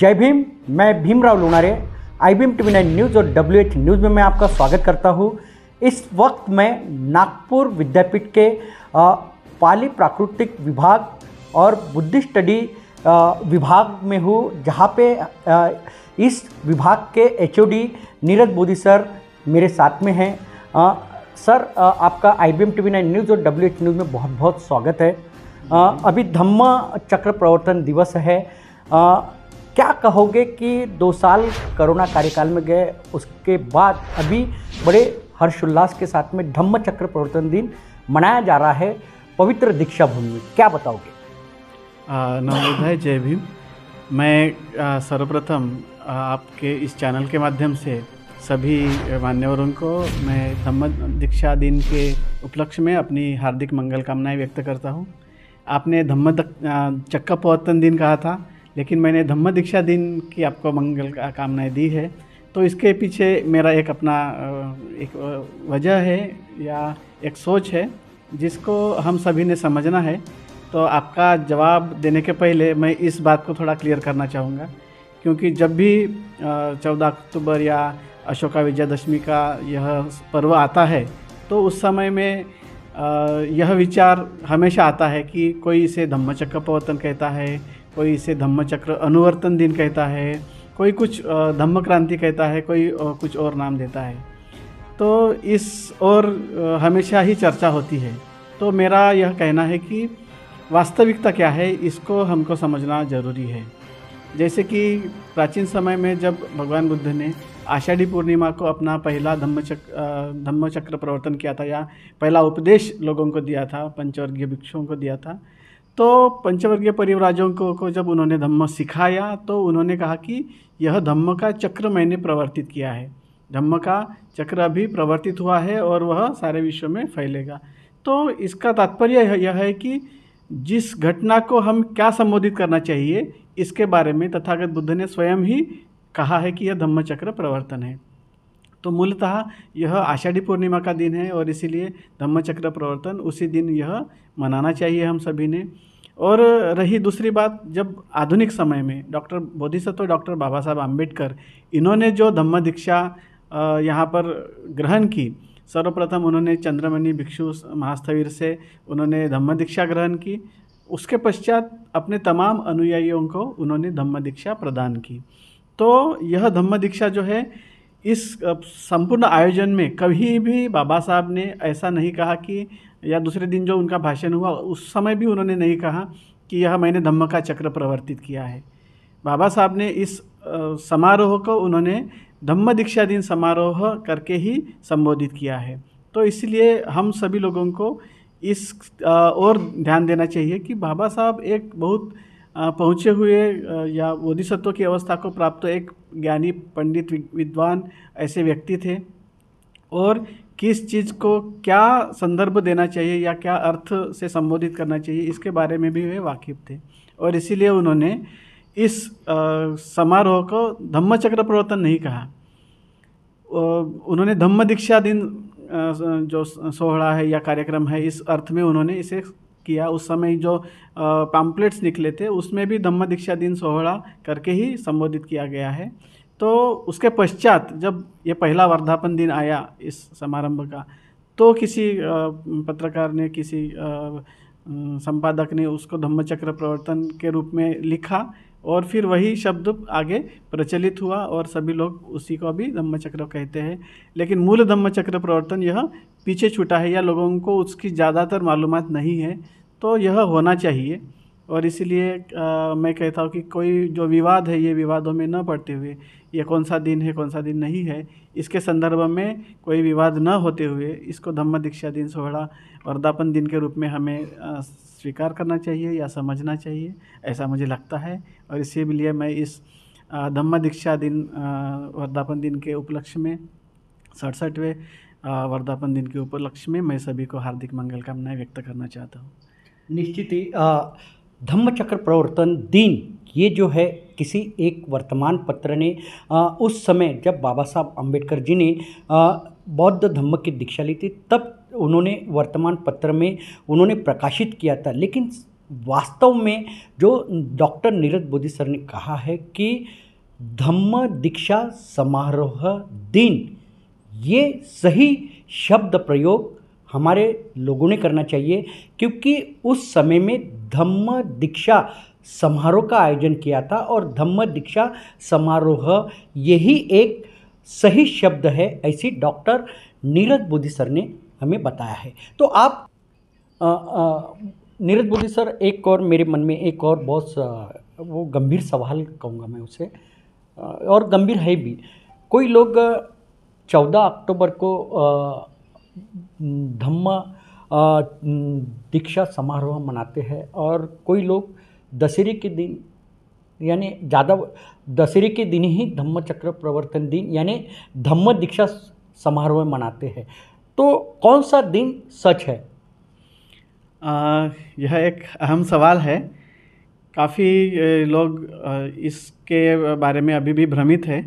जय भीम मैं Bhimrao Lonare I Bhim T news और डब्ल्यू एच न्यूज़ में मैं आपका स्वागत करता हूँ इस वक्त मैं नागपुर विद्यापीठ के पाली प्राकृतिक विभाग और बुद्धि स्टडी विभाग में हूँ जहाँ पे इस विभाग के H O D Neeraj Bodhi sir मेरे साथ में हैं सर आपका I B M T news और डब्ल्यू एच न्यूज़ में बहुत बहुत स्वागत है अभी धम्म चक्र प्रवर्तन दिवस है क्या कहोगे कि दो साल कोरोना कार्यकाल में गए उसके बाद अभी बड़े हर्षोल्लास के साथ में धम्म चक्र प्रवर्तन दिन मनाया जा रहा है पवित्र दीक्षा भूमि क्या बताओगे नवोदय जय भीम मैं सर्वप्रथम आपके इस चैनल के माध्यम से सभी मान्यवरों को मैं धम्म दीक्षा दिन के उपलक्ष्य में अपनी हार्दिक मंगल कामनाएं व्यक्त करता हूँ आपने धम्म चक्का पवर्तन दिन कहा था लेकिन मैंने धम्म दीक्षा दिन की आपको मंगल का कामनाएँ दी है तो इसके पीछे मेरा एक अपना एक वजह है या एक सोच है जिसको हम सभी ने समझना है तो आपका जवाब देने के पहले मैं इस बात को थोड़ा क्लियर करना चाहूँगा क्योंकि जब भी चौदह अक्टूबर या अशोका विजयादशमी का यह पर्व आता है तो उस समय में यह विचार हमेशा आता है कि कोई इसे धम्मचक्र प्रवर्तन कहता है कोई इसे धम्म चक्र अनुवर्तन दिन कहता है कोई कुछ धम्म क्रांति कहता है कोई कुछ और नाम देता है तो इस और हमेशा ही चर्चा होती है तो मेरा यह कहना है कि वास्तविकता क्या है इसको हमको समझना जरूरी है जैसे कि प्राचीन समय में जब भगवान बुद्ध ने आषाढ़ी पूर्णिमा को अपना पहला धम्मचक्र धम्मचक्र प्रवर्तन किया था या पहला उपदेश लोगों को दिया था पंचवर्गीय भिक्षुओं को दिया था तो पंचवर्गीय परिवराजों को, को जब उन्होंने धम्म सिखाया तो उन्होंने कहा कि यह धम्म का चक्र मैंने प्रवर्तित किया है धम्म का चक्र अभी प्रवर्तित हुआ है और वह सारे विश्व में फैलेगा तो इसका तात्पर्य यह है कि जिस घटना को हम क्या संबोधित करना चाहिए इसके बारे में तथागत बुद्ध ने स्वयं ही कहा है कि यह धम्म चक्र प्रवर्तन है तो मूलतः यह आषाढ़ी पूर्णिमा का दिन है और इसीलिए धम्मचक्र प्रवर्तन उसी दिन यह मनाना चाहिए हम सभी ने और रही दूसरी बात जब आधुनिक समय में डॉक्टर बोधिसत्व डॉक्टर बाबा साहब आम्बेडकर इन्होंने जो धम्म दीक्षा यहाँ पर ग्रहण की सर्वप्रथम उन्होंने चंद्रमणि भिक्षु महास्थवीर से उन्होंने धम्म दीक्षा ग्रहण की उसके पश्चात अपने तमाम अनुयायियों को उन्होंने धम्म दीक्षा प्रदान की तो यह धम्म दीक्षा जो है इस संपूर्ण आयोजन में कभी भी बाबा साहब ने ऐसा नहीं कहा कि या दूसरे दिन जो उनका भाषण हुआ उस समय भी उन्होंने नहीं कहा कि यह मैंने धम्म का चक्र प्रवर्तित किया है बाबा साहब ने इस समारोह को उन्होंने धम्म दीक्षा दिन समारोह करके ही संबोधित किया है तो इसलिए हम सभी लोगों को इस और ध्यान देना चाहिए कि बाबा साहब एक बहुत पहुँचे हुए या बोधिसत्व की अवस्था को प्राप्त एक ज्ञानी पंडित विद्वान ऐसे व्यक्ति थे और किस चीज़ को क्या संदर्भ देना चाहिए या क्या अर्थ से संबोधित करना चाहिए इसके बारे में भी वे वाकिफ थे और इसीलिए उन्होंने इस समारोह को धम्मचक्र प्रवर्तन नहीं कहा उन्होंने धम्म दीक्षा दिन जो सोहड़ा है या कार्यक्रम है इस अर्थ में उन्होंने इसे किया उस समय जो पैम्पलेट्स निकले थे उसमें भी धम्म दीक्षा दिन सोहरा करके ही संबोधित किया गया है तो उसके पश्चात जब ये पहला वर्धापन दिन आया इस समारंभ का तो किसी पत्रकार ने किसी संपादक ने उसको धम्मचक्र प्रवर्तन के रूप में लिखा और फिर वही शब्द आगे प्रचलित हुआ और सभी लोग उसी को अभी धम्मचक्र कहते हैं लेकिन मूल धम्मचक्र प्रवर्तन यह पीछे छूटा है या लोगों को उसकी ज़्यादातर मालूम नहीं है तो यह होना चाहिए और इसीलिए मैं कहता हूँ कि कोई जो विवाद है ये विवादों में न पड़ते हुए ये कौन सा दिन है कौन सा दिन नहीं है इसके संदर्भ में कोई विवाद न होते हुए इसको धम्म दीक्षा दिन सोहड़ा वर्धापन दिन के रूप में हमें स्वीकार करना चाहिए या समझना चाहिए ऐसा मुझे लगता है और इसी लिए मैं इस धम्म दीक्षा दिन वर्धापन दिन के उपलक्ष्य में सड़सठवें वर्धापन दिन के उपलक्ष्य में मैं सभी को हार्दिक मंगल कामनाएं व्यक्त करना चाहता हूँ निश्चित ही धम्म चक्र प्रवर्तन दिन ये जो है किसी एक वर्तमान पत्र ने आ, उस समय जब बाबा साहब अम्बेडकर जी ने बौद्ध धम्म की दीक्षा ली थी तब उन्होंने वर्तमान पत्र में उन्होंने प्रकाशित किया था लेकिन वास्तव में जो डॉक्टर नीरज बोधी सर ने कहा है कि धम्म दीक्षा समारोह दिन ये सही शब्द प्रयोग हमारे लोगों ने करना चाहिए क्योंकि उस समय में धम्म दीक्षा समारोह का आयोजन किया था और धम्म दीक्षा समारोह यही एक सही शब्द है ऐसी डॉक्टर नीरज बोधी सर ने हमें बताया है तो आप नीरज बोली सर एक और मेरे मन में एक और बहुत वो गंभीर सवाल कहूँगा मैं उसे और गंभीर है भी कोई लोग चौदह अक्टूबर को धम्म दीक्षा समारोह मनाते हैं और कोई लोग दशहरे के दिन यानी ज़्यादा दशहरे के दिन ही धम्म चक्र प्रवर्तन दिन यानी धम्म दीक्षा समारोह मनाते हैं तो कौन सा दिन सच है आ, यह एक अहम सवाल है काफ़ी लोग इसके बारे में अभी भी भ्रमित है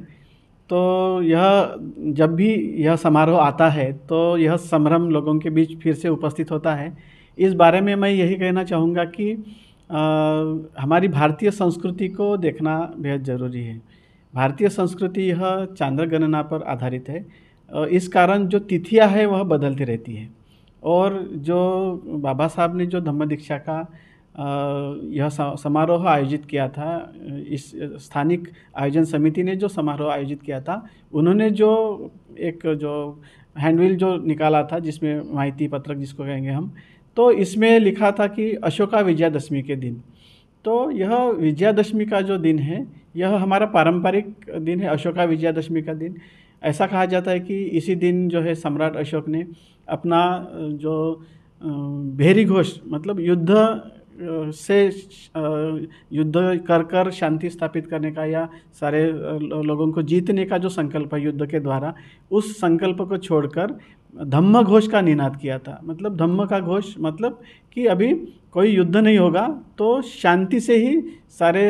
तो यह जब भी यह समारोह आता है तो यह संभ्रम लोगों के बीच फिर से उपस्थित होता है इस बारे में मैं यही कहना चाहूँगा कि आ, हमारी भारतीय संस्कृति को देखना बेहद ज़रूरी है भारतीय संस्कृति यह चांद्र गणना पर आधारित है इस कारण जो तिथियां है वह बदलती रहती है और जो बाबा साहब ने जो धम्म दीक्षा का यह समारोह आयोजित किया था इस स्थानिक आयोजन समिति ने जो समारोह आयोजित किया था उन्होंने जो एक जो हैंडविल जो निकाला था जिसमें माहिती पत्रक जिसको कहेंगे हम तो इसमें लिखा था कि अशोका विजयादशमी के दिन तो यह विजयादशमी का जो दिन है यह हमारा पारंपरिक दिन है अशोका विजयादशमी का दिन ऐसा कहा जाता है कि इसी दिन जो है सम्राट अशोक ने अपना जो भेरी घोष मतलब युद्ध से युद्ध कर कर शांति स्थापित करने का या सारे लोगों को जीतने का जो संकल्प है युद्ध के द्वारा उस संकल्प को छोड़कर धम्म घोष का निनाद किया था मतलब धम्म का घोष मतलब कि अभी कोई युद्ध नहीं होगा तो शांति से ही सारे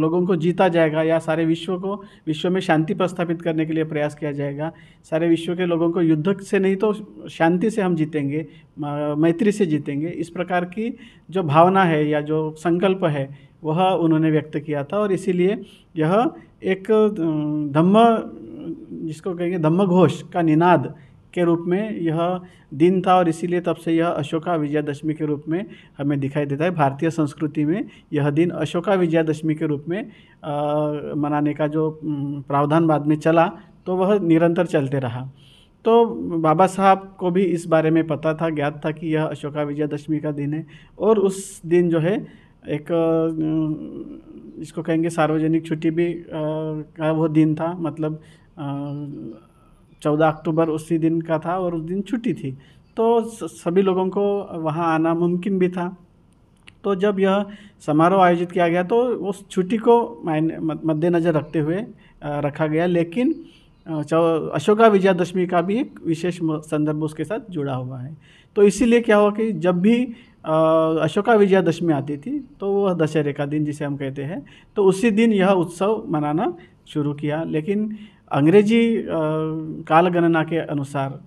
लोगों को जीता जाएगा या सारे विश्व को विश्व में शांति प्रस्थापित करने के लिए प्रयास किया जाएगा सारे विश्व के लोगों को युद्ध से नहीं तो शांति से हम जीतेंगे मैत्री से जीतेंगे इस प्रकार की जो भावना है या जो संकल्प है वह उन्होंने व्यक्त किया था और इसीलिए यह एक धम्म जिसको कहेंगे धम्म घोष का निनाद के रूप में यह दिन था और इसीलिए तब से यह अशोका विजयादशमी के रूप में हमें दिखाई देता है भारतीय संस्कृति में यह दिन अशोका विजयादशमी के रूप में आ, मनाने का जो प्रावधान बाद में चला तो वह निरंतर चलते रहा तो बाबा साहब को भी इस बारे में पता था ज्ञात था कि यह अशोका विजयादशमी का दिन है और उस दिन जो है एक इसको कहेंगे सार्वजनिक छुट्टी भी का वो दिन था मतलब आ, चौदह अक्टूबर उसी दिन का था और उस दिन छुट्टी थी तो सभी लोगों को वहाँ आना मुमकिन भी था तो जब यह समारोह आयोजित किया गया तो उस छुट्टी को मद्देनज़र रखते हुए रखा गया लेकिन अशोका विजयादशमी का भी एक विशेष संदर्भ उसके साथ जुड़ा हुआ है तो इसीलिए क्या हुआ कि जब भी अशोका विजयादशमी आती थी तो वह दशहरे का दिन जिसे हम कहते हैं तो उसी दिन यह उत्सव मनाना शुरू किया लेकिन अंग्रेजी कालगणना के अनुसार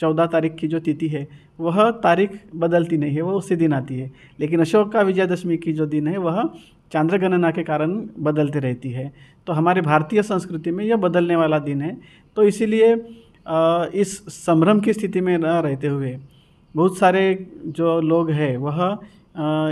चौदह तारीख की जो तिथि है वह तारीख बदलती नहीं है वह उसी दिन आती है लेकिन अशोक का विजयदशमी की जो दिन है वह चंद्र गणना के कारण बदलती रहती है तो हमारे भारतीय संस्कृति में यह बदलने वाला दिन है तो इसीलिए इस संभ्रम की स्थिति में न रहते हुए बहुत सारे जो लोग हैं वह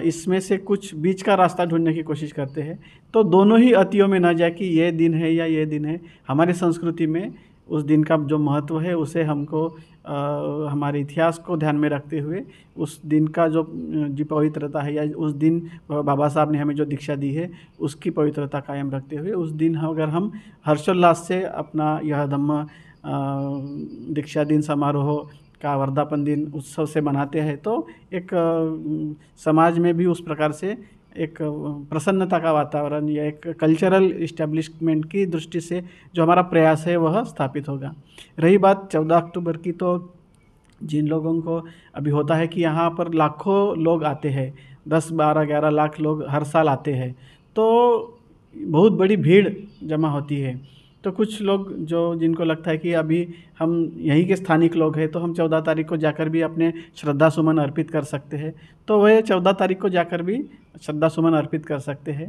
इसमें से कुछ बीच का रास्ता ढूंढने की कोशिश करते हैं तो दोनों ही अतियों में ना जाए कि ये दिन है या ये दिन है हमारे संस्कृति में उस दिन का जो महत्व है उसे हमको आ, हमारे इतिहास को ध्यान में रखते हुए उस दिन का जो जो पवित्रता है या उस दिन बाबा साहब ने हमें जो दीक्षा दी है उसकी पवित्रता कायम रखते हुए उस दिन अगर हम हर्षोल्लास से अपना यह धम्म दीक्षा दिन समारोह का वर्धापन दिन उत्सव से मनाते हैं तो एक समाज में भी उस प्रकार से एक प्रसन्नता का वातावरण या एक कल्चरल इस्टेब्लिशमेंट की दृष्टि से जो हमारा प्रयास है वह स्थापित होगा रही बात चौदह अक्टूबर की तो जिन लोगों को अभी होता है कि यहाँ पर लाखों लोग आते हैं दस बारह ग्यारह लाख लोग हर साल आते हैं तो बहुत बड़ी भीड़ जमा होती है तो कुछ लोग जो जिनको लगता है कि अभी हम यहीं के स्थानिक लोग हैं तो हम चौदह तारीख को जाकर भी अपने श्रद्धा सुमन अर्पित कर सकते हैं तो वह चौदह तारीख को जाकर भी श्रद्धा सुमन अर्पित कर सकते हैं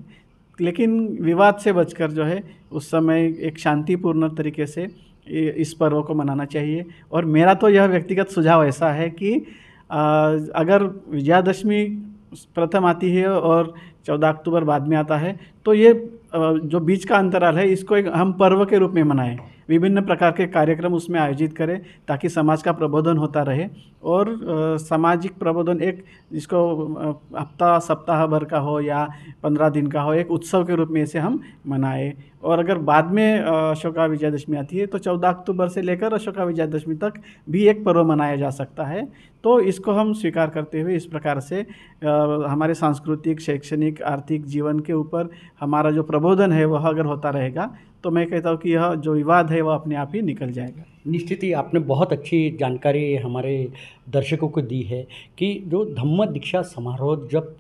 लेकिन विवाद से बचकर जो है उस समय एक शांतिपूर्ण तरीके से इस पर्व को मनाना चाहिए और मेरा तो यह व्यक्तिगत सुझाव ऐसा है कि अगर विजयादशमी प्रथम आती है और चौदह अक्टूबर बाद में आता है तो ये जो बीच का अंतराल है इसको एक हम पर्व के रूप में मनाएं विभिन्न प्रकार के कार्यक्रम उसमें आयोजित करें ताकि समाज का प्रबोधन होता रहे और सामाजिक प्रबोधन एक जिसको हफ्ता सप्ताह भर का हो या पंद्रह दिन का हो एक उत्सव के रूप में इसे हम मनाएं और अगर बाद में अशोका विजयादशमी आती है तो चौदह अक्टूबर से लेकर अशोका विजयादशमी तक भी एक पर्व मनाया जा सकता है तो इसको हम स्वीकार करते हुए इस प्रकार से हमारे सांस्कृतिक शैक्षणिक आर्थिक जीवन के ऊपर हमारा जो प्रबोधन है वह अगर होता रहेगा तो मैं कहता हूँ कि यह जो विवाद है वह अपने आप ही निकल जाएगा निश्चित ही आपने बहुत अच्छी जानकारी हमारे दर्शकों को दी है कि जो धम्म दीक्षा समारोह जब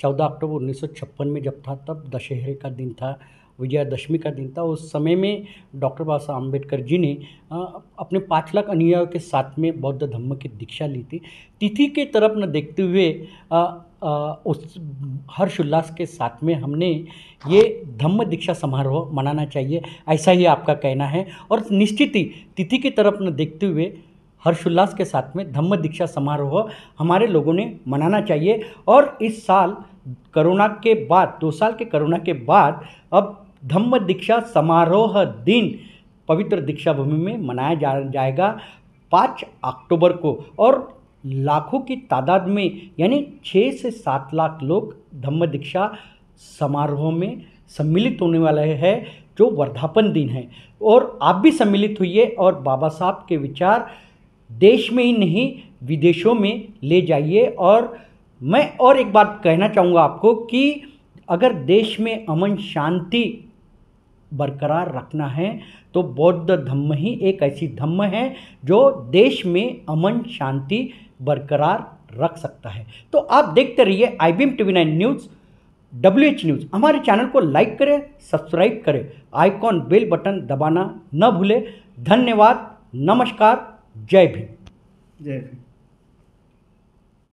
चौदह अक्टूबर उन्नीस में जब था तब दशहरे का दिन था विजयादशमी का दिन था उस समय में डॉक्टर बाबा साहब अम्बेडकर जी ने अपने पाँच लाख अनुयायों के साथ में बौद्ध धम्म की दीक्षा ली थी तिथि के तरफ न देखते हुए उस हर्षोल्लास के साथ में हमने ये धम्म दीक्षा समारोह मनाना चाहिए ऐसा ही आपका कहना है और निश्चित ही तिथि की तरफ न देखते हुए हर्षोल्लास के साथ में धम्म दीक्षा समारोह हमारे लोगों ने मनाना चाहिए और इस साल कोरोना के बाद दो साल के कोरोना के बाद अब धम्म दीक्षा समारोह दिन पवित्र दीक्षा भूमि में मनाया जा जाएगा पाँच अक्टूबर को और लाखों की तादाद में यानी छः से सात लाख लोग धम्म दीक्षा समारोह में सम्मिलित होने वाले हैं जो वर्धापन दिन है और आप भी सम्मिलित हुई और बाबा साहब के विचार देश में ही नहीं विदेशों में ले जाइए और मैं और एक बात कहना चाहूँगा आपको कि अगर देश में अमन शांति बरकरार रखना है तो बौद्ध धम्म ही एक ऐसी धम्म है जो देश में अमन शांति बरकरार रख सकता है तो आप देखते रहिए I B M T V nine news W H news हमारे चैनल को लाइक करें सब्सक्राइब करें आइकॉन बेल बटन दबाना न भूलें धन्यवाद नमस्कार जय भीम जय भीम